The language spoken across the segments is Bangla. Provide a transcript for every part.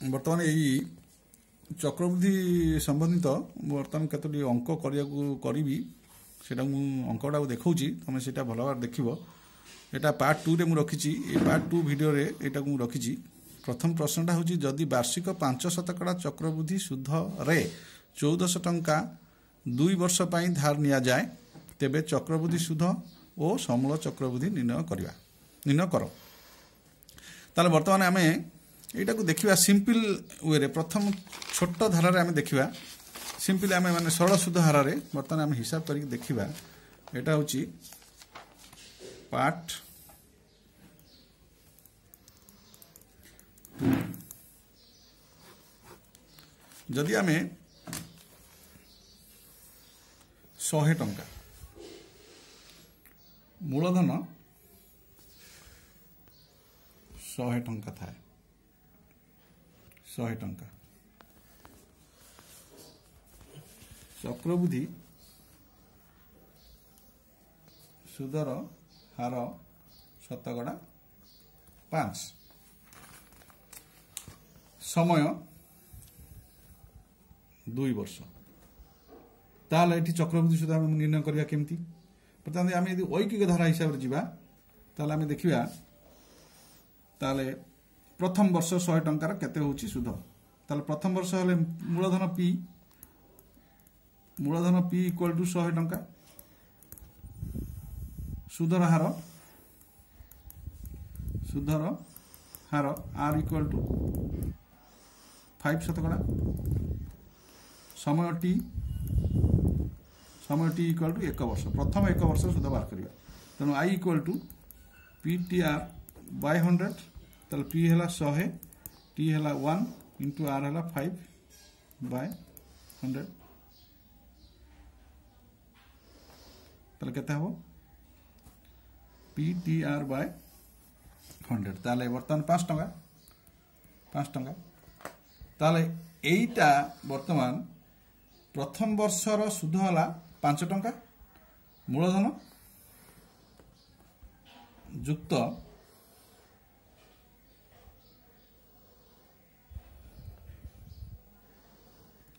ବର୍ତ୍ତମାନ ଏଇ ଚକ୍ରବୃଦ୍ଧି ସମ୍ବନ୍ଧିତ ବର୍ତ୍ତମାନ କେତୋଟି ଅଙ୍କ କରିବାକୁ କରିବି ସେଇଟା ମୁଁ ଅଙ୍କଟାକୁ ଦେଖାଉଛି ତୁମେ ସେଇଟା ଭଲ ଭାବରେ ଦେଖିବ ଏଇଟା ପାର୍ଟ ଟୁରେ ମୁଁ ରଖିଛି ଏ ପାର୍ଟ ଟୁ ଭିଡ଼ିଓରେ ଏଇଟାକୁ ମୁଁ ରଖିଛି ପ୍ରଥମ ପ୍ରଶ୍ନଟା ହେଉଛି ଯଦି ବାର୍ଷିକ ପାଞ୍ଚ ଶତକଡ଼ା ଚକ୍ରବୃଦ୍ଧି ସୁଧରେ ଚଉଦଶହ ଟଙ୍କା ଦୁଇ ବର୍ଷ ପାଇଁ ଧାର ନିଆଯାଏ ତେବେ ଚକ୍ରବୃଦ୍ଧି ସୁଧ ଓ ସମୂଳ ଚକ୍ରବୃଦ୍ଧି ନିର୍ଣ୍ଣୟ କରିବା ନିର୍ଣ୍ଣୟ କର ତାହେଲେ ବର୍ତ୍ତମାନ ଆମେ ଏଇଟାକୁ ଦେଖିବା ସିମ୍ପଲ୍ ୱେରେ ପ୍ରଥମ ଛୋଟ ଧାରାରେ ଆମେ ଦେଖିବା ସିମ୍ପଲି ଆମେ ମାନେ ସରଳ ସୁଧ ହାରରେ ବର୍ତ୍ତମାନ ଆମେ ହିସାବ କରିକି ଦେଖିବା ଏଇଟା ହେଉଛି ପାର୍ଟ ଯଦି ଆମେ ଶହେ ଟଙ୍କା ମୂଳଧନ ଶହେ ଟଙ୍କା ଥାଏ ଶହେ ଟଙ୍କା ଚକ୍ରବୃଦ୍ଧି ସୁଧର ହାର ଶତକଡ଼ା ପାଞ୍ଚ ସମୟ ଦୁଇ ବର୍ଷ ତାହେଲେ ଏଠି ଚକ୍ରବୃଦ୍ଧି ସୁଧ ଆମେ ନିର୍ଣ୍ଣୟ କରିବା କେମିତି ବର୍ତ୍ତମାନ ଆମେ ଯଦି ଐକିକ ଧାରା ହିସାବରେ ଯିବା ତାହେଲେ ଆମେ ଦେଖିବା ତାହେଲେ প্রথম বর্ষ শহে টঙ্কার কেতে হচ্ছে সুদ তাহলে প্রথম বর্ষ হলে মূলধন পি মূলধন পি ইকুয়াল টু শহে টঙ্কা সুদর হার সুদর হার আর ইকুয়াল টু ফাইভ শতকড়া ସମୟ ଟି ସମୟ ଟି ଇକ୍ୱାଲ୍ ଟୁ ଏକ ବର୍ଷ ପ୍ରଥମ ଏକ ବର୍ଷ ସୁଧ ବାହାର କରିବା ତେଣୁ I equal to P T R by hundred তাহলে পি হল শহে টি হল ওয়ান ইন্টু আর হল ফাইভ বাই হন্ড্রেড তাহলে কেতে হব P T R by hundred তাহলে বর্তমান পাঁচ টাকা পাঁচ টাকা তাহলে এইটা বর্তমান প্রথম বর্ষর সুদ হল পাঁচ টঙ্কা মূলধন যুক্ত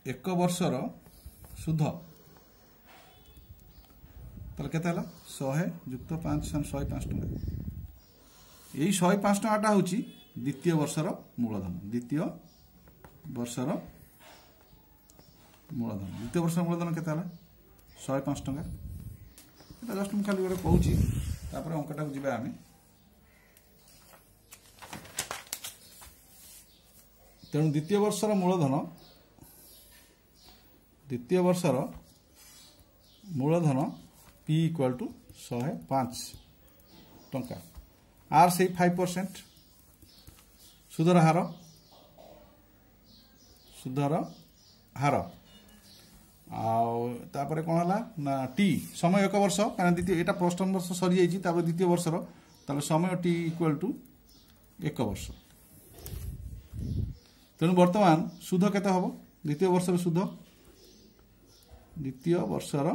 ଏକ ବର୍ଷର ସୁଧ ତାହେଲେ କେତେ ହେଲା ଶହେ ଯୁକ୍ତ ପାଞ୍ଚ ଶହେ ପାଞ୍ଚ ଟଙ୍କା ଏଇ ଶହେ ପାଞ୍ଚ ଟଙ୍କାଟା ହେଉଛି ଦ୍ୱିତୀୟ ବର୍ଷର ମୂଳଧନ ଦ୍ୱିତୀୟ ବର୍ଷର ମୂଳଧନ ଦ୍ୱିତୀୟ ବର୍ଷର ମୂଳଧନ କେତେ ହେଲା ଶହେ ପାଞ୍ଚ ଟଙ୍କା ଏଇଟା ଜଷ୍ଟ ମୁଁ ଖାଲି ଗୋଟେ କହୁଛି ତାପରେ ଅଙ୍କଟାକୁ ଯିବା ଆମେ ତେଣୁ ଦ୍ୱିତୀୟ ବର୍ଷର ମୂଳଧନ ଦ୍ୱିତୀୟ ବର୍ଷର ମୂଳଧନ ପି ଇକ୍ୱାଲ୍ ଟୁ ଶହେ ପାଞ୍ଚ ଟଙ୍କା ଆର୍ ସେଇ ଫାଇଭ୍ ପରସେଣ୍ଟ ସୁଧର ହାର ସୁଧର ହାର ଆଉ ତାପରେ କ'ଣ ହେଲା ନା ଟି ସମୟ ଏକ ବର୍ଷ କାରଣ ଦ୍ୱିତୀୟ ଏଇଟା ପ୍ରଥମ ବର୍ଷ ସରିଯାଇଛି ତାପରେ ଦ୍ୱିତୀୟ ବର୍ଷର ତାହେଲେ ସମୟ ଟି ଇକ୍ୱାଲ୍ ଟୁ ଏକ ବର୍ଷ ତେଣୁ ବର୍ତ୍ତମାନ ସୁଧ କେତେ ହେବ ଦ୍ୱିତୀୟ ବର୍ଷର ସୁଧ দ্বিতীয় বর্ষর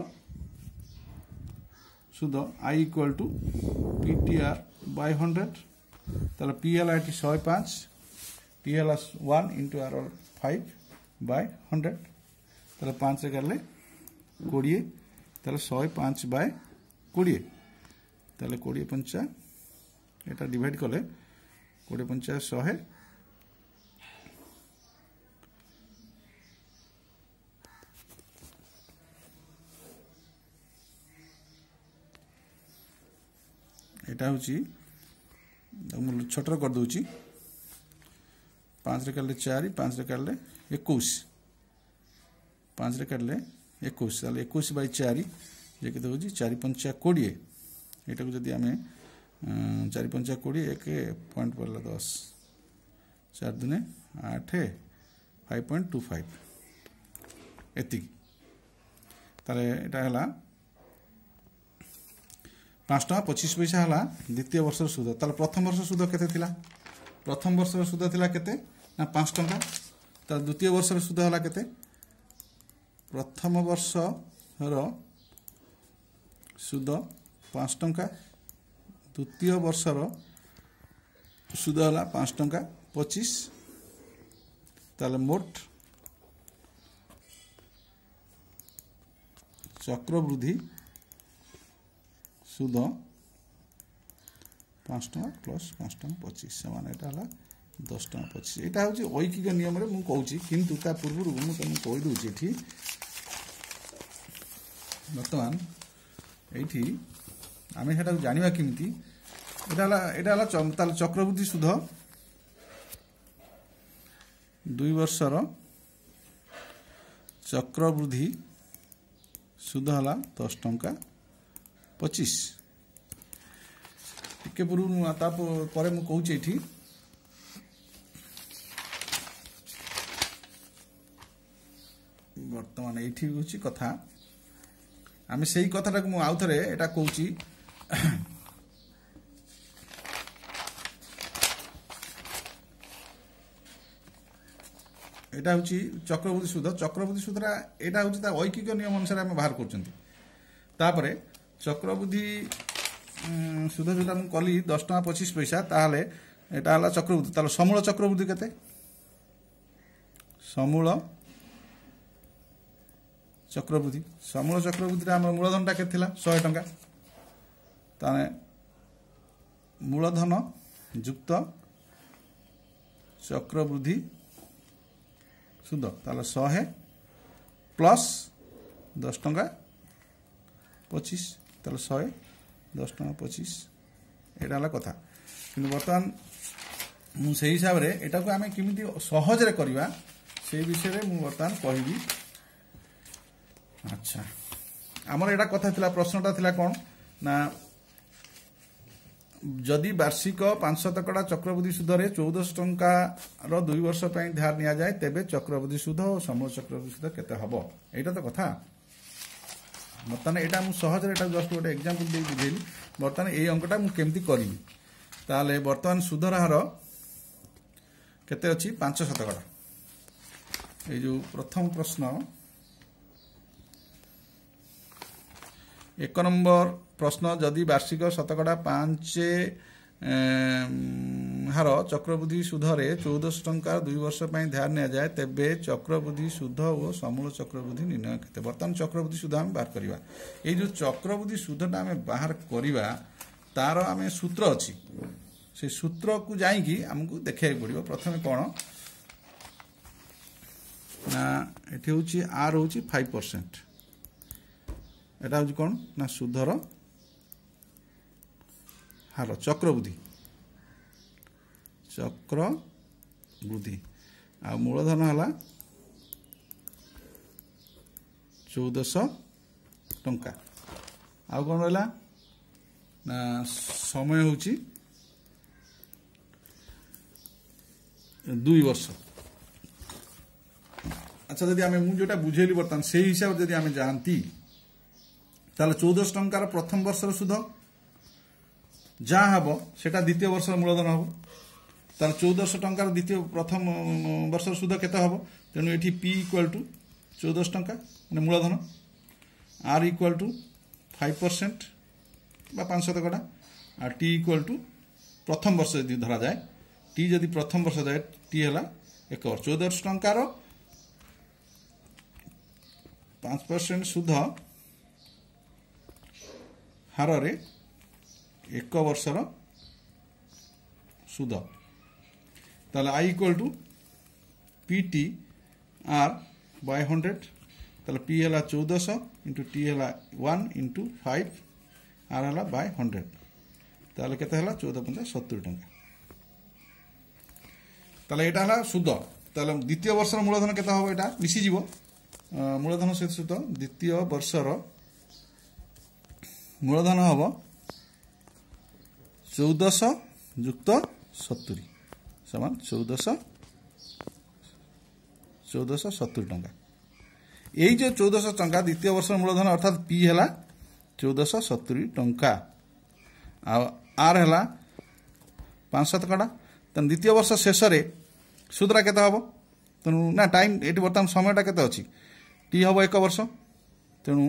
সুদ I equal to PTR by hundred তাহলে পিএল আইটি শহে পাঁচ পিএল one into R five by hundred তাহলে পাঁচ এগারলে কোড়িয়ে তাহলে শহে পাঁচ বাই কোড়িয়ে তাহলে কোড়িয়ে পঞ্চা এটা ডিভাইড কলে কোড়িয়ে পঞ্চা শহে ଏଇଟା ହେଉଛି ମୁଁ ଛୋଟରେ କରିଦେଉଛି ପାଞ୍ଚରେ କାଟିଲେ ଚାରି ପାଞ୍ଚରେ କାଟିଲେ ଏକୋଇଶ ପାଞ୍ଚରେ କାଟିଲେ ଏକୋଇଶ ତାହେଲେ ଏକୋଇଶ ବାଇ ଚାରି ଯେ କେତେ ହେଉଛି ଚାରି ପଞ୍ଚା କୋଡ଼ିଏ ଏଇଟାକୁ ଯଦି ଆମେ ଚାରି ପଞ୍ଚା କୋଡ଼ିଏ ଏକ ପଏଣ୍ଟ ପଡ଼ିଲା ଦଶ ଚାରି ଦିନେ ଆଠ ফাইভ পয়েন্ট টু ফাইভ এতিক তাহলে এটা হল ପାଞ୍ଚ ଟଙ୍କା ପଚିଶ ପଇସା ହେଲା ଦ୍ୱିତୀୟ ବର୍ଷର ସୁଧ ତାହେଲେ ପ୍ରଥମ ବର୍ଷ ସୁଧ କେତେ ଥିଲା ପ୍ରଥମ ବର୍ଷର ସୁଧ ଥିଲା କେତେ ନା ପାଞ୍ଚ ଟଙ୍କା ତାହେଲେ ଦ୍ୱିତୀୟ ବର୍ଷର ସୁଧ ହେଲା କେତେ ପ୍ରଥମ ବର୍ଷର ସୁଧ ପାଞ୍ଚ ଟଙ୍କା ଦ୍ୱିତୀୟ ବର୍ଷର ସୁଧ ହେଲା ପାଞ୍ଚ ଟଙ୍କା ପଚିଶ ତାହେଲେ ମୋଟ ଚକ୍ରବୃଦ୍ଧି সুদ পাঁচ টাকা প্লস পাঁচ টাকা মানে পঁচিশ সমান এটা হল দশ টাকা মানে পঁচিশ এটা হচ্ছে ঐকিক নিয়মরে মু কৌছি কিন্তু তা পূর্বর মু তুমি কইদেছি এটি বর্তমান এইটি আমি সেটা জাঁয়া কমিটি এটা হল এটা হল তাহলে চক্রবৃদ্ধি সুদ দুই বর্ষর চক্রবৃদ্ধি সুদ হল দশ টঙ্কা পঁচিশ টিকে পূর্ব তারপরে মু কৌছি এটি বর্তমানে এইটি হচ্ছে কথা আমি সেই কথাটাকে মু আউথরে এটা কৌছি এটা হচ্ছে চক্রবর্তী সুদ চক্রবর্তী সুদটা এটা হচ্ছে তার ঐকিক নিয়ম অনুসারে আমি বাহার করছেন তাপরে চক্রবুদ্ধি সুদ যদি আমি কলি দশ টাকা পঁচিশ পয়সা তাহলে এটা হল চক্রবুদ্ধি তাহলে সমূল চক্রবুদ্ধি কে সমূল চক্রবুদ্ধি সমূল চক্রবৃদ্ধিটা আমার মূলধনটা কে লা শহে টঙ্কা তাহলে মূলধন যুক্ত চক্রবুদ্ধি সুদ তাহলে শহে প্লস দশ টঙ্কা পঁচিশ তাহলে শহে দশ টাকা পঁচিশ এটা হল কথা কিন্তু বর্তমান সেই হিসাবে এটাকে আমি কমিটি সহজরে করা সেই বিষয়ে মু বর্তমান কহবি আচ্ছা আমার এটা কথা লা প্রশ্নটা লা কোণ না যদি বার্ষিক পাঁচশো টকা চক্রবৃদ্ধি সুদরে চৌদশ টঙ্কার দুই বর্ষ পাই ধার নিয়া যায় তেবে চক্রবৃদ্ধি সুদ ও সমূল চক্রবৃদ্ধি সুদ কেতে হব এইটা তো কথা ବର୍ତ୍ତମାନ ଏଇଟା ମୁଁ ସହଜରେ ଏଇଟା ଜଷ୍ଟ ଗୋଟେ ଏକ୍ଜାମ୍ପଲ୍ ଦେଇ ବୁଝେଇଲି ବର୍ତ୍ତମାନ ଏଇ ଅଙ୍କଟା ମୁଁ କେମିତି କରିବି ତାହେଲେ ବର୍ତ୍ତମାନ ସୁଧର ହାର କେତେ ଅଛି ପାଞ୍ଚ ଶତକଡ଼ା ଏଇ ଯେଉଁ ପ୍ରଥମ ପ୍ରଶ୍ନ ଏକ ନମ୍ବର ପ୍ରଶ୍ନ ଯଦି ବାର୍ଷିକ ଶତକଡ଼ା ପାଞ୍ଚ ହାର ଚକ୍ରବୃଦ୍ଧି ସୁଧରେ ଚଉଦଶହ ଟଙ୍କା ଦୁଇ ବର୍ଷ ପାଇଁ ଧାର ନିଆଯାଏ ତେବେ ଚକ୍ରବୃଦ୍ଧି ସୁଧ ଓ ସମୂଳ ଚକ୍ରବୃଦ୍ଧି ନିର୍ଣ୍ଣୟ କେତେ ବର୍ତ୍ତମାନ ଚକ୍ରବୃଦ୍ଧି ସୁଧ ଆମେ ବାହାର କରିବା ଏଇ ଯେଉଁ ଚକ୍ରବୃଦ୍ଧି ସୁଧଟା ଆମେ ବାହାର କରିବା ତାର ଆମେ ସୂତ୍ର ଅଛି ସେ ସୂତ୍ରକୁ ଯାଇକି ଆମକୁ ଦେଖେଇବାକୁ ପଡ଼ିବ ପ୍ରଥମେ କ'ଣ ନା ଏଠି ହେଉଛି ଆର୍ ହେଉଛି ଫାଇଭ୍ ପରସେଣ୍ଟ ଏଇଟା ହେଉଛି କ'ଣ ନା ସୁଧର ହାର ଚକ୍ରବୃଦ୍ଧି ଚକ୍ର ବୃଦ୍ଧି ଆଉ ମୂଳଧନ ହେଲା ଚଉଦଶହ ଟଙ୍କା ଆଉ କ'ଣ ରହିଲା ନା ସମୟ ହେଉଛି ଦୁଇ ବର୍ଷ ଆଚ୍ଛା ଯଦି ଆମେ ମୁଁ ଯେଉଁଟା ବୁଝେଇଲି ବର୍ତ୍ତମାନ ସେହି ହିସାବରେ ଯଦି ଆମେ ଯାଆନ୍ତି ତାହେଲେ ଚଉଦଶହ ଟଙ୍କାର ପ୍ରଥମ ବର୍ଷର ସୁଧ ଯାହା ହେବ ସେଟା ଦ୍ୱିତୀୟ ବର୍ଷର ମୂଳଧନ ହେବ ତାର ଚଉଦଶହ ଟଙ୍କାର ଦ୍ୱିତୀୟ ପ୍ରଥମ ବର୍ଷର ସୁଧ କେତେ ହେବ ତେଣୁ ଏଠି ପି ଇକ୍ୱାଲ୍ ଟୁ ଚଉଦଶହ ଟଙ୍କା ମାନେ ମୂଳଧନ R equal to five percent বা ପାଞ୍ଚ ଶତକଡ଼ା আর টি ইকুয়াল টু প্রথম বর্ষ যদি ধরা যায় টি যদি প্রথম বর্ষ যায় টি হল এক চৌদশ টঙ্কার পাঁচ পরসেন্ট সুধ হারে ଏକ ବର୍ଷର ସୁଧ তাহলে I equal to P T by hundred তাহলে পি হল চৌদশো ইন্টু টি হল ওয়ান ইন্টু ফাইভ আর হল বাই হন্ড্রেড তাহলে কেতে হল চৌদ পঞ্চা সত্তর টাকা তাহলে এটা হল সুদ তাহলে দ্বিতীয় বর্ষর মূলধন কেতে হব এটা মিশিযিব মূলধন সহিত সুদ দ্বিতীয় বর্ষর মূলধন হব ଚଉଦଶହ ଯୁକ୍ତ ସତୁରୀ ସମାନ ଚଉଦଶହ ଚଉଦଶହ ସତୁରୀ ଟଙ୍କା ଏଇ ଯେଉଁ ଚଉଦଶହ ଟଙ୍କା ଦ୍ୱିତୀୟ ବର୍ଷର ମୂଳଧନ ଅର୍ଥାତ୍ ପି ହେଲା ଚଉଦଶହ ସତୁରୀ ଟଙ୍କା ଆଉ ଆର୍ ହେଲା ପାଞ୍ଚ ସାତ କଣ୍ଟା ତେଣୁ ଦ୍ୱିତୀୟ ବର୍ଷ ଶେଷରେ ସୁଦ୍ରା କେତେ ହେବ ତେଣୁ ନା ଟାଇମ୍ ଏଠି ବର୍ତ୍ତମାନ ସମୟଟା କେତେ ଅଛି ଟି ହେବ ଏକ ବର୍ଷ ତେଣୁ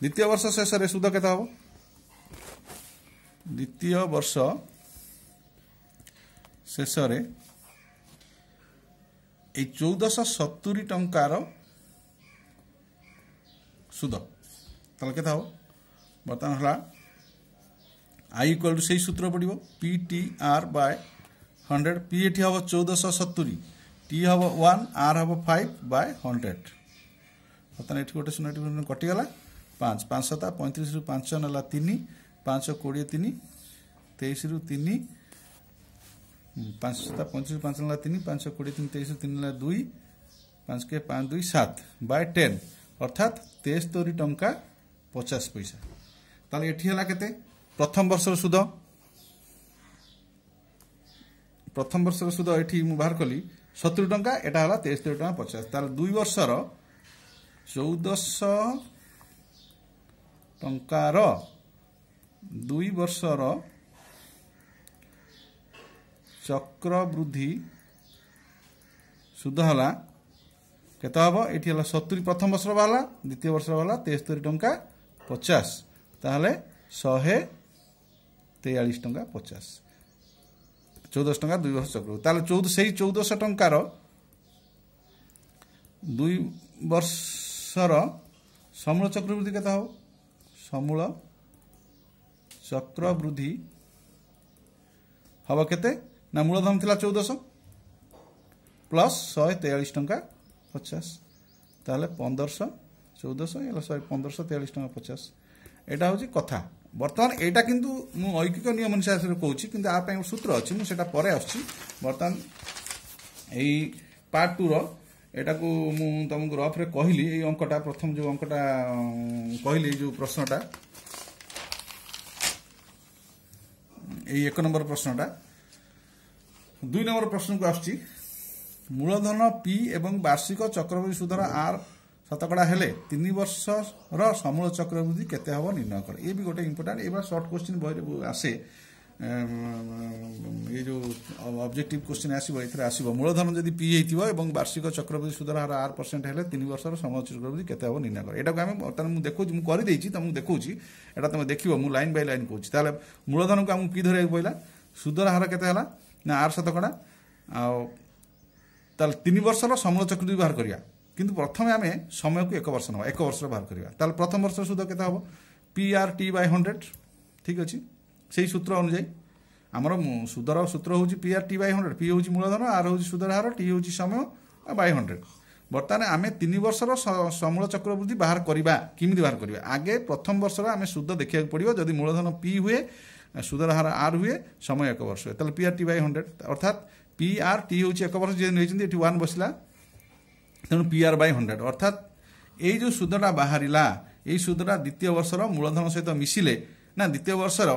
ଦ୍ୱିତୀୟ ବର୍ଷ ଶେଷରେ ସୁଧ କେତେ ହେବ ଦ୍ୱିତୀୟ ବର୍ଷ ଶେଷରେ ଏଇ ଚଉଦଶହ ସତୁରୀ ଟଙ୍କାର ସୁଧ ତାହେଲେ କେତେ ହେବ ବର୍ତ୍ତମାନ ହେଲା ଆଇ ଇକ୍ୱାଲ୍ ଟୁ ସେଇ ସୂତ୍ର ପଡ଼ିବ P T R by hundred P ଏଠି ହେବ ଚଉଦଶହ ସତୁରୀ ଟି ହେବ ୱାନ୍ ଆର୍ ହେବ ଫାଇଭ୍ ବାଏ ହଣ୍ଡ୍ରେଡ଼ ବର୍ତ୍ତମାନ ଏଠି ଗୋଟେ ଶୂନ୍ୟ କଟିଗଲା ପାଞ୍ଚ ପାଞ୍ଚ ସତା ପଇଁତିରିଶରୁ ପାଞ୍ଚ ନେଲା ତିନି ପାଞ୍ଚଶହ କୋଡ଼ିଏ ତିନି ତେଇଶରୁ ତିନି ପାଞ୍ଚ ସତା ପଇଁତିରିଶ ପାଞ୍ଚ ନେଲା ତିନି ପାଞ୍ଚଶହ କୋଡ଼ିଏ ତିନି ତେଇଶରୁ ତିନି ନେଲା ଦୁଇ ପାଞ୍ଚ କେ ପାଞ୍ଚ ଦୁଇ ସାତ ବାଇ ଟେନ୍ ଅର୍ଥାତ୍ ତେସ୍ତରୀ ଟଙ୍କା ପଚାଶ ପଇସା ତାହେଲେ ଏଠି ହେଲା କେତେ ପ୍ରଥମ ବର୍ଷର ସୁଧ ପ୍ରଥମ ବର୍ଷର ସୁଧ ଏଠି ମୁଁ ବାହାର କଲି ସତୁରି ଟଙ୍କା ଏଇଟା ହେଲା ତେସ୍ତରୀ ଟଙ୍କା ପଚାଶ ତାହେଲେ ଦୁଇ ବର୍ଷର ଚଉଦଶହ ଟଙ୍କାର ଦୁଇ ବର୍ଷର ଚକ୍ରବୃଦ୍ଧି ସୁଧ ହେଲା କେତେ ହେବ ଏଠି ହେଲା ସତୁରି ପ୍ରଥମ ବର୍ଷର ବାହାରିଲା ଦ୍ୱିତୀୟ ବର୍ଷର ବାହାରିଲା ତେସ୍ତରୀ ଟଙ୍କା ପଚାଶ ତାହେଲେ ଶହେ ତେୟାଳିଶ ଟଙ୍କା ପଚାଶ ଚଉଦଶହ ଟଙ୍କା ଦୁଇ ବର୍ଷ ଚକ୍ର ତାହେଲେ ଚଉଦ ସେଇ ଚଉଦଶହ ଟଙ୍କାର ଦୁଇ ବର୍ଷର ସମୂଳ ଚକ୍ରବୃଦ୍ଧି କେତେ ହେବ ସମୂଳ ଚକ୍ର ବୃଦ୍ଧି ହେବ କେତେ ନା ମୂଳଧନ ଥିଲା ଚଉଦଶହ ପ୍ଲସ୍ ଶହେ ତେୟାଳିଶ ଟଙ୍କା ପଚାଶ ତାହେଲେ ପନ୍ଦରଶହ ଚଉଦଶହ ହେଲା ଶହେ ପନ୍ଦରଶହ ତେୟାଳିଶ ଟଙ୍କା ପଚାଶ ଏଇଟା ହେଉଛି କଥା ବର୍ତ୍ତମାନ ଏଇଟା କିନ୍ତୁ ମୁଁ ଐକିକ ନିୟମ ହିସାବରେ କହୁଛି କିନ୍ତୁ ଆ ପାଇଁ ସୂତ୍ର ଅଛି ମୁଁ ସେଇଟା ପରେ ଆସୁଛି ବର୍ତ୍ତମାନ ଏଇ ପାର୍ଟ ଟୁର ଏଇଟାକୁ ମୁଁ ତୁମକୁ ରଫ୍ରେ କହିଲି ଏଇ ଅଙ୍କଟା ପ୍ରଥମ ଯେଉଁ ଅଙ୍କଟା କହିଲି ଯେଉଁ ପ୍ରଶ୍ନଟା ଏଇ ଏକ ନମ୍ବର ପ୍ରଶ୍ନଟା ଦୁଇ ନମ୍ବର ପ୍ରଶ୍ନକୁ ଆସୁଛି ମୂଳଧନ ପି ଏବଂ ବାର୍ଷିକ ଚକ୍ରବୃଦ୍ଧି ସୁଧର ଆର୍ ଶତକଡ଼ା ହେଲେ ତିନି ବର୍ଷର ସମୂଳ ଚକ୍ରବୃଦ୍ଧି କେତେ ହେବ ନିର୍ଣ୍ଣୟ କର ଏ ବି ଗୋଟେ ଇମ୍ପୋର୍ଟାଣ୍ଟ ଏଇଭଳିଆ ସର୍ଟ କ୍ୱେଶ୍ଚିନ୍ ବହିରେ ଆସେ ଏଇ ଯେଉଁ ଅବଜେକ୍ଟିଭ କ୍ୱେଶ୍ଚିନ୍ ଆସିବ ଏଥିରେ ଆସିବ ମୂଳଧନ ଯଦି ପି ହେଇଥିବ ଏବଂ ବାର୍ଷିକ ଚକ୍ରବୃଦ୍ଧି ସୁଧର ହାର ଆର ପରସେଣ୍ଟ ହେଲେ ତିନି ବର୍ଷର ସମୟ ଚକ୍ରବୃଦ୍ଧି କେତେ ହେବ ନିର୍ଣ୍ଣୟ କର ଏଇଟାକୁ ଆମେ ବର୍ତ୍ତମାନ ମୁଁ ଦେଖୁଛି ମୁଁ କରିଦେଇଛି ତୁମକୁ ଦେଖାଉଛି ଏଇଟା ତୁମେ ଦେଖିବ ମୁଁ ଲାଇନ୍ ବାଇ ଲାଇନ୍ କହୁଛି ତାହେଲେ ମୂଳଧନକୁ ଆମକୁ ପି ଧରିବାକୁ ପଡ଼ିଲା ସୁଧର ହାର କେତେ ହେଲା ନା ଆଠ ଶତକଡ଼ା ଆଉ ତାହେଲେ ତିନି ବର୍ଷର ସମୟ ଚକ୍ରବୃଦ୍ଧି ବାହାର କରିବା କିନ୍ତୁ ପ୍ରଥମେ ଆମେ ସମୟକୁ ଏକ ବର୍ଷ ନେବା ଏକ ବର୍ଷର ବାହାର କରିବା ତାହେଲେ ପ୍ରଥମ ବର୍ଷର ସୁଧ କେତେ ହେବ P R T by hundred ଠିକ୍ ଅଛି সেই সূত্র অনুযায়ী আমার সুদর সূত্র হচ্ছে P R T by hundred P হচ্ছে মূলধন আর হচ্ছে সুদর হার টি হচ্ছে সময় বাই হন্ড্রেড বর্তমানে আমি তিন বর্ষর সমূল চক্রবৃদ্ধি বাহার করা কমিটি বাহার করা আগে প্রথম বর্ষর আমি সুদ দেখা পড়ব যদি মূলধন পি হুয়ে সুদর হার আর হুয়ে সময় এক বর্ষ তাহলে P R T by hundred অর্থাৎ পি আর টি হচ্ছে এক বর্ষ যে নিয়েছেন এটি ওয়ান বসিলা তেমন পি আর বাই হন্ড্রেড অর্থাৎ এই যে সুদটা বাহারা এই সুদটা দ্বিতীয় বর্ষর মূলধন সহ মিশিলে না দ্বিতীয় বর্ষর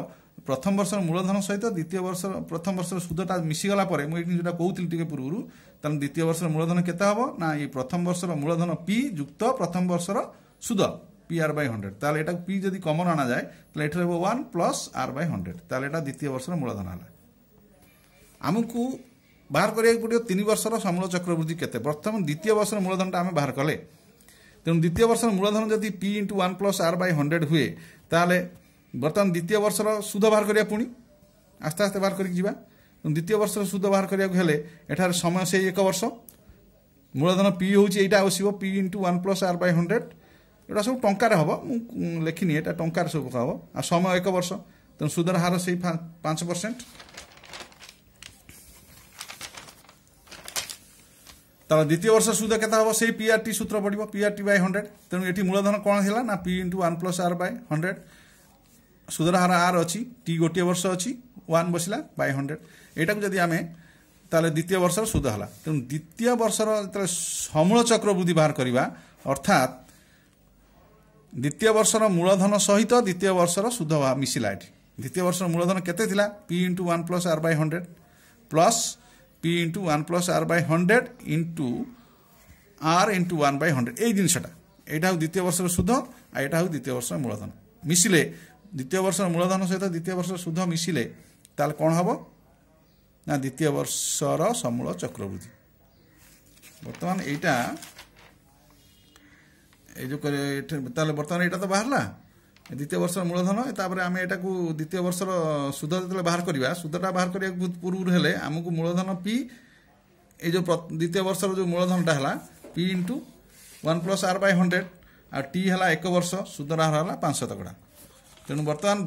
প্রথম বর্ষর মূলধন সহিত দ্বিতীয় বর্ষ প্রথম বর্ষর সুদটা মিশিগলা পরে মু এটি যেটা কৌলি টিকে পূর্বর তাহলে দ্বিতীয় বর্ষর মূলধন কেতে হব না এই প্রথম বর্ষর মূলধন পি যুক্ত প্রথম বর্ষর সুদ পি আর বাই হন্ড্রেড তাহলে এটা পি যদি কমন আনা যায় তাহলে এটা হব one plus R by hundred তাহলে এটা দ্বিতীয় বর্ষর মূলধন হল আমি ବାହାର କରିବାକୁ ପଡ଼ିବ ତିନି ବର୍ଷର ସମୂଳ ଚକ୍ରବୃଦ୍ଧି କେତେ ବର୍ତ୍ତମାନ ଦ୍ୱିତୀୟ ବର୍ଷର ମୂଳଧନଟା ଆମେ ବାହାର କଲେ ତେଣୁ ଦ୍ୱିତୀୟ ବର୍ଷର ମୂଳଧନ ଯଦି P into one plus R by hundred ହୁଏ ତାହେଲେ ବର୍ତ୍ତମାନ ଦ୍ୱିତୀୟ ବର୍ଷର ସୁଧ ବାହାର କରିବା ପୁଣି ଆସ୍ତେ ଆସ୍ତେ ବାହାର କରିକି ଯିବା ଦ୍ୱିତୀୟ ବର୍ଷର ସୁଧ ବାହାର କରିବାକୁ ହେଲେ ଏଠାରେ ସମୟ ସେଇ ଏକ ବର୍ଷ ମୂଳଧନ ପି ହେଉଛି ଏଇଟା ଆସିବ P into one plus R by hundred ଏଗୁଡ଼ା ସବୁ ଟଙ୍କାରେ ହେବ ମୁଁ ଲେଖିନି ଏଇଟା ଟଙ୍କାରେ ସବୁ ହେବ ଆଉ ସମୟ ଏକ ବର୍ଷ ତେଣୁ ସୁଧର ହାର ସେଇ ପାଞ୍ଚ ପରସେଣ୍ଟ ତାର ଦ୍ୱିତୀୟ ବର୍ଷ ସୁଧ କେତେ ହେବ ସେଇ ପିଆର୍ଟି ସୂତ୍ର ପଡ଼ିବ ପିଆର୍ଟି ବାଇ ହଣ୍ଡ୍ରେଡ଼ ତେଣୁ ଏଠି ମୂଳଧନ କ'ଣ ହେଲା ନା P into one plus R by hundred সুদর হার আর অছি টি গোটিয়ে বর্ষ অছি ওয়ান বসিলা বাই হন্ড্রেড এটা যদি আমি তাহলে দ্বিতীয় বর্ষর সুদ হল তেমন দ্বিতীয় বর্ষর যেতে সমূল চক্র বৃদ্ধি বাহার করা অর্থাৎ দ্বিতীয় বর্ষর মূলধন সহিত দ্বিতীয় বর্ষর সুদ মিশিলা এটি দ্বিতীয় বর্ষর মূলধন কেতে লা P into one plus R by hundred plus P into one plus R by hundred into R into one by hundred এই জিনিসটা এইটা হোক দ্বিতীয় বর্ষর সুদ আর এটা হোক দ্বিতীয় বর্ষর মূলধন মিশিলে ଦ୍ୱିତୀୟ ବର୍ଷର ମୂଳଧନ ସହିତ ଦ୍ୱିତୀୟ ବର୍ଷର ସୁଧ ମିଶିଲେ ତାହେଲେ କ'ଣ ହେବ ନା ଦ୍ୱିତୀୟ ବର୍ଷର ସମୂଳ ଚକ୍ରବୃଦ୍ଧି ବର୍ତ୍ତମାନ ଏଇଟା ଏ ଯେଉଁ ତାହେଲେ ବର୍ତ୍ତମାନ ଏଇଟା ତ ବାହାରିଲା ଦ୍ୱିତୀୟ ବର୍ଷର ମୂଳଧନ ତାପରେ ଆମେ ଏଇଟାକୁ ଦ୍ୱିତୀୟ ବର୍ଷର ସୁଧ ଯେତେବେଳେ ବାହାର କରିବା ସୁଧଟା ବାହାର କରିବାକୁ ବହୁତ ପୂର୍ବରୁ ହେଲେ ଆମକୁ ମୂଳଧନ ପି ଏ ଯେଉଁ ଦ୍ୱିତୀୟ ବର୍ଷର ଯେଉଁ ମୂଳଧନଟା ହେଲା P into one plus R by hundred ଆଉ ଟି ହେଲା ଏକ ବର୍ଷ ସୁଧର ହାର ହେଲା ପାଞ୍ଚ ଶତକଡ଼ା ତେଣୁ ବର୍ତ୍ତମାନ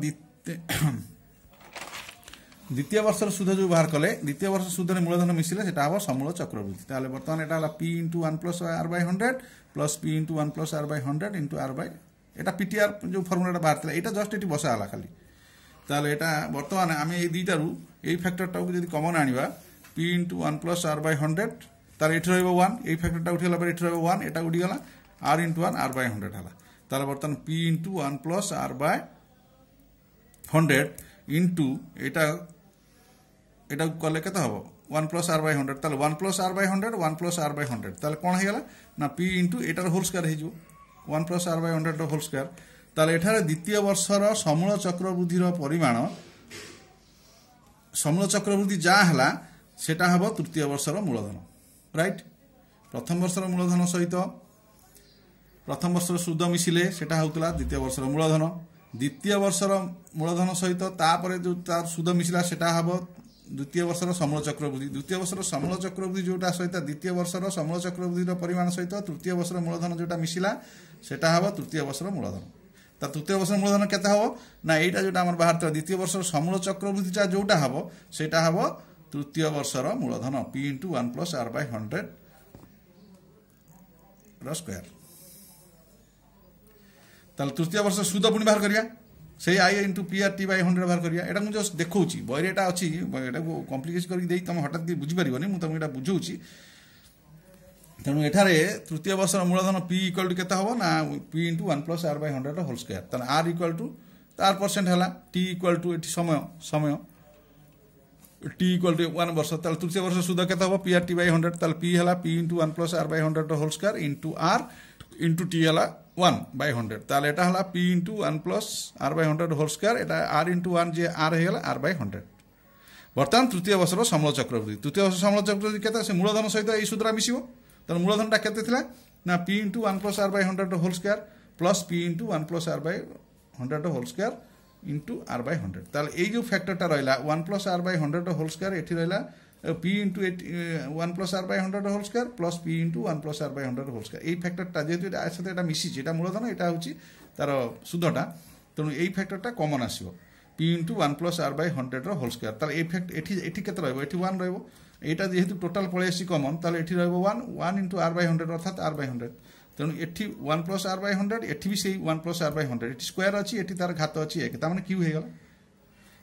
দ্বিতীয় বর্ষর সুদ যে বাহার কলে দ্বিতীয় বর্ষ সুদরে মূলধন মিশিলে সেটা হব সমূল চক্রবৃদ্ধি তাহলে বর্তমান এটা হল P into one plus R by hundred plus P into one plus R by hundred into R by এটা পিটিআর যে ফর্মুলাটা বাহার লা এটা জস্ট এটি বসা হল খালি তাহলে এটা বর্তমানে আমি এই দুইটারু এই ফ্যাক্টরটাকে যদি কমন আনিবা P into one plus R by hundred তার এটি রহব ওয়ান এই ফ্যাক্টরটা উঠিগলা পরে এটি রহব ওয়ান এটা উঠিগলা আর into one R by hundred হল তাহলে বর্তমান P into one plus R by hundred into এটা এটা কলে কেতে হব one plus R by hundred তাহলে one plus R by hundred one plus R by hundred তাহলে কোণ হয়ে গেল না পি ইন্টু এটার হোল স্কোয়ার হয়ে যাব ওয়ান প্লস আর বাই হন্ড্রেডর হোল স্কোয়ার তাহলে এঠার দ্বিতীয় বর্ষর সমূল চক্রবৃদ্ধির পরিমাণ সমূল চক্রবৃদ্ধি যা হল সেটা হব তৃতীয় বর্ষর মূলধন রাইট প্রথম বর্ষর মূলধন সহিত প্রথম বর্ষর সুদ মিশিলে সেটা হওয়া দ্বিতীয় বর্ষর মূলধন ଦ୍ୱିତୀୟ ବର୍ଷର ମୂଳଧନ ସହିତ ତାପରେ ଯେଉଁ ତାର ସୁଧ ମିଶିଲା ସେଟା ହେବ ଦ୍ୱିତୀୟ ବର୍ଷର ସମୂଳ ଚକ୍ରବୃଦ୍ଧି ଦ୍ୱିତୀୟ ବର୍ଷର ସମୂଳ ଚକ୍ରବୃଦ୍ଧି ଯେଉଁଟା ସହିତ ଦ୍ୱିତୀୟ ବର୍ଷର ସମୂଳ ଚକ୍ରବୃଦ୍ଧିର ପରିମାଣ ସହିତ ତୃତୀୟ ବର୍ଷର ମୂଳଧନ ଯେଉଁଟା ମିଶିଲା ସେଟା ହେବ ତୃତୀୟ ବର୍ଷର ମୂଳଧନ ତା ତୃତୀୟ ବର୍ଷର ମୂଳଧନ କେତେ ହେବ ନା ଏଇଟା ଯେଉଁଟା ଆମର ବାହାରିଥିଲା ଦ୍ୱିତୀୟ ବର୍ଷର ସମୂଳ ଚକ୍ରବୃଦ୍ଧିଟା ଯେଉଁଟା ହେବ ସେଇଟା ହେବ ତୃତୀୟ ବର୍ଷର ମୂଳଧନ P into one plus R by hundred square তাহলে তୃତୀয় ବର୍ଷ ସୁଧ ପୁଣି ବାହାର କରିବା ସେଇ I into P R T by hundred ବାହାର କରିବା ଏଇଟା ମୁଁ ଜଷ୍ଟ ଦେଖାଉଛି ବହିରେ ଏଇଟା ଅଛି ଏଇଟାକୁ କମ୍ପ୍ଲିକେସନ୍ କରିକି ଦେଇ ତୁମେ ହଠାତ୍ କି ବୁଝିପାରିବନି ମୁଁ ତୁମକୁ ଏଇଟା ବୁଝାଉଛି ତେଣୁ ଏଠାରେ ତୃତୀୟ ବର୍ଷର ମୂଳଧନ ପି ଇକ୍ୱାଲ୍ ଟୁ କେତେ ହେବ ନା P into one plus R by hundred whole square ତାହେଲେ R equal to R percent ହେଲା ଟି ଇକ୍ୱାଲ୍ ଟୁ ଏଠି ସମୟ ସମୟ টি ইকুয়াল টু ওয়ান বর্ষ তাহলে তৃতীয় বর্ষ সুদ কেতে হব P R T by hundred তাহলে পি হল P into one plus R by hundred whole square into R into T হল ওয়ান বাই হন্ড্রেড তাহলে এটা হল P into one plus R by hundred whole square এটা আর ইন্টু ওয়ান যে আর হয়ে গেল আর বাই হন্ড্রেড ବର୍ତ୍ତମାନ ତୃତୀୟ ବର୍ଷର ସମଳ ଚକ୍ରବୃତ୍ତି ତୃତୀୟ ବର୍ଷ ସମଳ ଚକ୍ରବୃତ୍ତି କେତେ ସେ ମୂଳଧନ ସହିତ ଏଇ ସୁଧଟା ମିଶିବ ତେଣୁ ମୂଳଧନଟା କେତେ ଥିଲା ନା P into one plus R by hundred whole square plus P into one plus R by hundred whole square into R by hundred ତାହେଲେ ଏଇ ଯେଉଁ ଫ୍ୟାକ୍ଟରଟା ରହିଲା one plus R by hundred whole square ଏଠି ରହିଲା P into one plus R by hundred whole square plus P into one plus R by hundred whole square এই ফ্যাক্টরটা যেহেতু এটা সাথে এটা মিশিছে এটা মূলধন এটা হচ্ছে তার সুদটা তেমন এই ফ্যাক্টরটা কমন আসবে P into one plus R by হন্ড্রেডর হোল স্কোয়ার তাহলে এই ফ্যাক্ট এটি এটি কত রহব এটি ওয়ান রহব এইটা যেহেতু টোটাল পড়ে আসছে কমন তাহলে এটি রহব one one into R by hundred অর্থাৎ আর বাই হান্ড্রেড তেমন এটি one plus R by hundred এটি বি সেই one plus R by hundred এটি স্কোয়ার আছে এটি তার ঘাত আছে এক তার মানে কিউ হয়ে গেল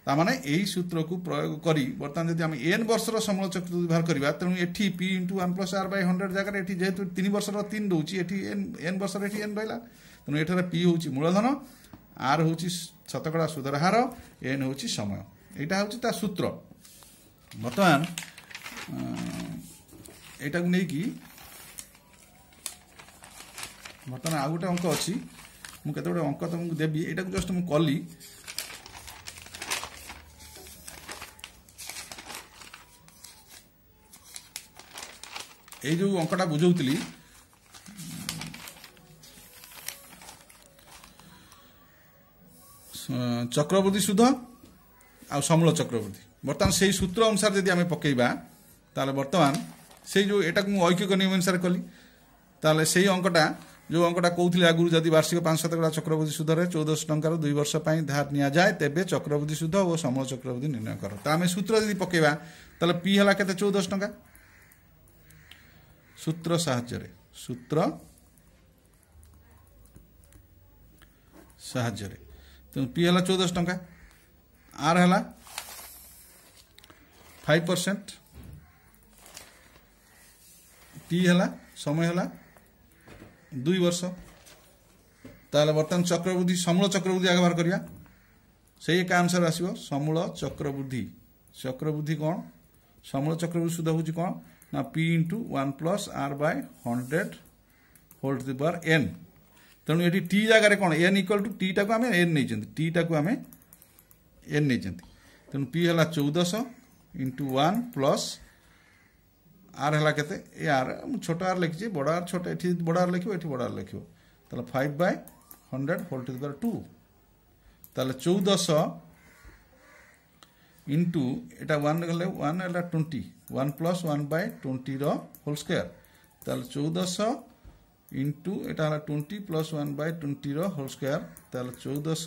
তার মানে এই সূত্রকু প্রয়োগ করি বর্তমান যদি আমি এন বর্ষর চক্র ব্যবহার করা তেমন এটি P into one plus R by hundred জায়গায় এটি যেহেতু তিন বর্ষর তিন রয়েছে এটি এন এন বর্ষর এটি এন রহলা তেমন এখানে পি হচ্ছে মূলধন আর হচ্ছে শতকড়া সুদর হার এন হচ্ছে সময় এটা হচ্ছে তার সূত্র বর্তমান এটা নেইকি বর্তমান আউ গোটে অঙ্ক অছি মু কত গোটে অঙ্ক তোমাকে দেবি এটা জস্ট মু কলি এই যে অঙ্কটা বুঝাউলি চক্রবর্তী সুদ ଆଉ ସମୂଳ ଚକ୍ରବର୍ତ୍ତୀ ବର୍ତ୍ତମାନ ସେଇ ସୂତ୍ର ଅନୁସାରେ ଯଦି ଆମେ ପକାଇବା ତାହେଲେ ବର୍ତ୍ତମାନ ସେଇ ଯେଉଁ ଏଟାକୁ ମୁଁ ଐକିକ ନିୟମ ଅନୁସାରେ କଲି ତାହେଲେ ସେଇ ଅଙ୍କଟା ଯେଉଁ ଅଙ୍କଟା କହୁଥିଲି ଆଗରୁ ଯଦି ବାର୍ଷିକ ପାଞ୍ଚ ଶତକଡ଼ା ଚକ୍ରବୃଦ୍ଧି ସୁଧରେ ଚଉଦଶହ ଟଙ୍କାର ଦୁଇ ବର୍ଷ ପାଇଁ ଧାର ନିଆଯାଏ ତେବେ ଚକ୍ରବୃଦ୍ଧି ସୁଧ ଓ ସମୂଳ ଚକ୍ରବୃଦ୍ଧି ନିର୍ଣ୍ଣୟ କର ତ ଆମେ ସୂତ୍ର ଯଦି ପକାଇବା ତାହେଲେ ପି ହେଲା କେତେ ଚଉଦଶହ ଟଙ୍କା ସୂତ୍ର ସାହାଯ୍ୟରେ ସୂତ୍ର ସାହାଯ୍ୟରେ ତେଣୁ ପି ହେଲା ଚଉଦଶହ ଟଙ୍କା ଆର୍ ହେଲା ଫାଇଭ୍ ପରସେଣ୍ଟ ଟି ହେଲା ସମୟ ହେଲା ଦୁଇ ବର୍ଷ ତାହେଲେ ବର୍ତ୍ତମାନ ଚକ୍ରବୃଦ୍ଧି ସମୂଳ ଚକ୍ରବୃଦ୍ଧି ଆଗ ବାହାର କରିବା ସେଇ ଏକା ଆନ୍ସର ଆସିବ ସମୂଳ ଚକ୍ରବୃଦ୍ଧି ଚକ୍ରବୃଦ୍ଧି କ'ଣ ସମୂଳ ଚକ୍ରବୃଦ୍ଧି ସୁଧ ହେଉଛି କ'ଣ Now P into 1 plus R by 100 whole to the power N তেমন এটি টি জায়গায় কোণ এন ইকুয়াল টু টিটাকে আমি এন নেইছেন টিটাকে আমি এন নেইছেন তেমন পি হল চৌদশ ইন্টু ওয়ান প্লস আর হল কেতে এ আর ছোট আর লিখছি বড় আর ছোট এটি বড় আর লিখব এটি বড় আর লিখব তাহলে five by hundred whole to the power two তাহলে চৌদশ ইন্টু এটা ওয়ান গেলে ওয়ান ହେଲା twenty one plus one by ଟ୍ୱେଣ୍ଟିର হোল স্কোয়ার তাহলে চৌদশো ইন্টু এটা হলো টোয়েন্টি প্লস ওয়ান বাই টোয়েন্টির হোল স্কোয়ার তাহলে চৌদশ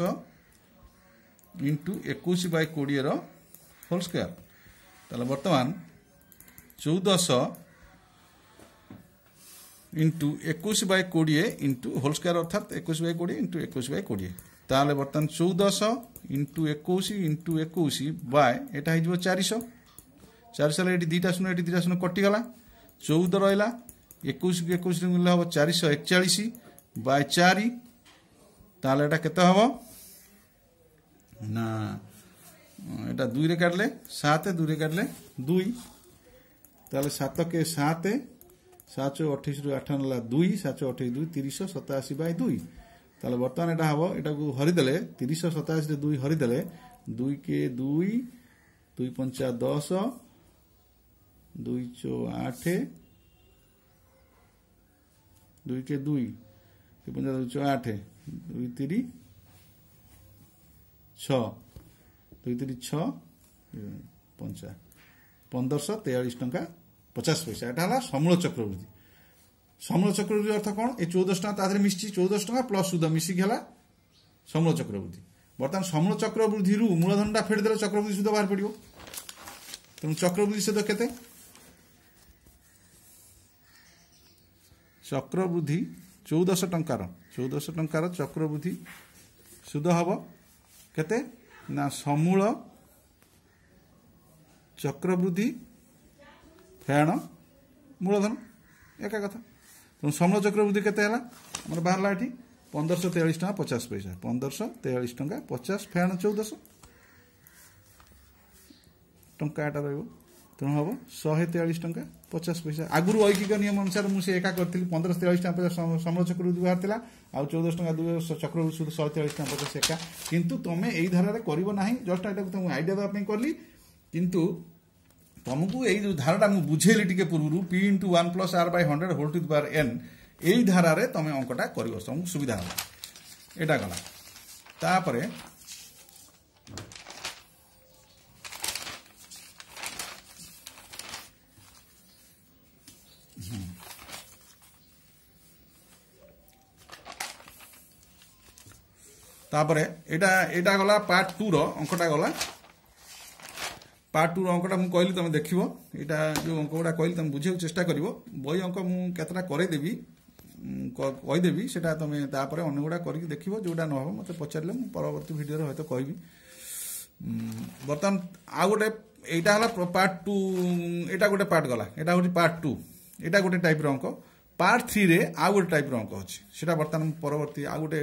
ইন্টু একুশ বাই কোড়িয়ের হোল স্কোয়ার তাহলে বর্তমান চৌদশ ইন্টু একুশ বাই কোড়িয়ে ইন্টু হোল স্কোয়ার অর্থাৎ একুশ বাই কোড়িয়ে ইন্টু একুশ বাই কোড়িয়ে তাহলে বর্তমান চৌদশ ইন্টু একুশ ইন্টু একুশ বাই এটা হয়ে যাব চারিশ চারিশ হলে এটি দুইটা শূন্য এটি দুইটা শূন্য কটিগলা চৌদ রহলা একুশ একুশ মূল্য হব চারিশ একচাশ বাই চারি তাহলে এটা কত হব না এটা দুই রে কাটলে সাত দুই রে কাটলে দুই তাহলে সাতকে সাত সাত অঠেইশ আঠানলা দুই সাত অঠেইশ দুই তিরিশ সতাশি বাই দুই ତାହେଲେ ବର୍ତ୍ତମାନ ଏଇଟା ହେବ ଏଇଟାକୁ ହରିଦେଲେ ତିରିଶ ସତାଅଶୀରେ ଦୁଇ ହରିଦେଲେ ଦୁଇ କେ ଦୁଇ ଦୁଇ ପଞ୍ଚା ଦଶ ଦୁଇ ଚ ଆଠ ଦୁଇ କେ ଦୁଇ ଦୁଇ ପଞ୍ଚା ଦୁଇ ଚ ଆଠ ଦୁଇ ତିରି ଛଅ ଦୁଇ ତିରି ଛଅ ପଞ୍ଚା ପନ୍ଦରଶହ ତେୟାଳିଶ ଟଙ୍କା ପଚାଶ ପଇସା ଏଇଟା ହେଲା ସମୂଳ ଚକ୍ରବୃତ୍ତି সমর অর্থ কোণ এই চৌদশ টাকা তাদের দেহে মিশছে চৌদশ টাকা প্লস সুদ মিশি হল সমর চক্রবৃদ্ধি বর্তমান সমর চক্রবৃদ্ধি মূলধনটা ফেড়ে দেলে চক্রবৃদ্ধি সুদ বাহার পড়ব তেমন চক্রবৃদ্ধি সুদ কেতে চক্রবৃদ্ধি চৌদশ টঙ্কার চৌদশ টঙ্কার চক্রবৃদ্ধি সুদ হব কেতে না সমূল চক্রবৃদ্ধি ফেণ মূলধন একা কথা ତେଣୁ ସମର ଚକ୍ରବୃଦ୍ଧି କେତେ ହେଲା ଆମର ବାହାରିଲା ଏଠି ପନ୍ଦରଶହ ତେୟାଳିଶ ଟଙ୍କା ପଚାଶ ପଇସା ପନ୍ଦରଶହ ତେୟାଳିଶ ଟଙ୍କା ପଚାଶ ଫେଣ ଚଉଦଶହ ଟଙ୍କା ଟଙ୍କାଟା ରହିବ ତେଣୁ ହେବ ଶହେ ତେୟାଳିଶ ଟଙ୍କା ପଚାଶ ପଇସା ଆଗରୁ ଐକିକ ନିୟମ ଅନୁସାରେ ମୁଁ ସେ ଏକା କରିଥିଲି ପନ୍ଦରଶହ ତେୟାଳିଶ ଟଙ୍କା ପଚାଶ ସମର ଚକ୍ରବୃତ୍ତି ବାହାର ଥିଲା ଆଉ ଚଉଦଶହ ଟଙ୍କା ଦୁଇ ଚକ୍ରବୃତ୍ତି ଶହେ ତେୟାଳିଶ ଟଙ୍କା ପଚାଶ ଏକା କିନ୍ତୁ ତୁମେ ଏଇ ଧାରାରେ କରିବ ନାହିଁ ଜଷ୍ଟ ଏଇଟାକୁ ତୁମକୁ ଆଇଡ଼ିଆ ଦେବା ପାଇଁ କଲି କିନ୍ତୁ ତମକୁ ଏଇ ଯେଉଁ ଧାରାଟା ମୁଁ ବୁଝେଇଲି ଟିକେ ପୂର୍ବରୁ P into one plus R by hundred whole to ବାର୍ ଏନ୍ ଏଇ ଧାରାରେ ତମେ ଅଙ୍କଟା କରିବ ତମକୁ ସୁବିଧା ହେବ ଏଇଟା ଗଲା ତାପରେ ତାପରେ ଏଇଟା ଏଇଟା ଗଲା ପାର୍ଟ ଟୁର ଅଙ୍କଟା ଗଲା পার্ট টুর অঙ্কটা ମୁଁ କହିଲି ତୁମେ ଦେଖିବ ଏଇଟା ଯେଉଁ ଅଙ୍କ ଗୁଡ଼ା କହିଲି ତୁମେ ବୁଝିବାକୁ ଚେଷ୍ଟା କରିବ ବହି ଅଙ୍କ ମୁଁ କେତେଟା କରେଇଦେବି କହିଦେବି ସେଟା ତୁମେ ତାପରେ ଅନ୍ୟ ଗୁଡ଼ା କରିକି ଦେଖିବ ଯେଉଁଟା ନ ହେବ ମୋତେ ପଚାରିଲେ ମୁଁ ପରବର୍ତ୍ତୀ ଭିଡ଼ିଓରେ ହୟତ କହିବି ବର୍ତ୍ତମାନ ଆଉ ଗୋଟେ ଏଇଟା ହେଲା ପାର୍ଟ ଟୁ ଏଇଟା ଗୋଟେ ପାର୍ଟ ଗଲା ଏଇଟା ହେଉଛି ପାର୍ଟ ଟୁ ଏଇଟା ଗୋଟେ ଟାଇପ୍ର ଅଙ୍କ ପାର୍ଟ ଥ୍ରୀରେ ଆଉ ଗୋଟେ ଟାଇପ୍ର ଅଙ୍କ ଅଛି ସେଟା ବର୍ତ୍ତମାନ ପରବର୍ତ୍ତୀ ଆଉ ଗୋଟେ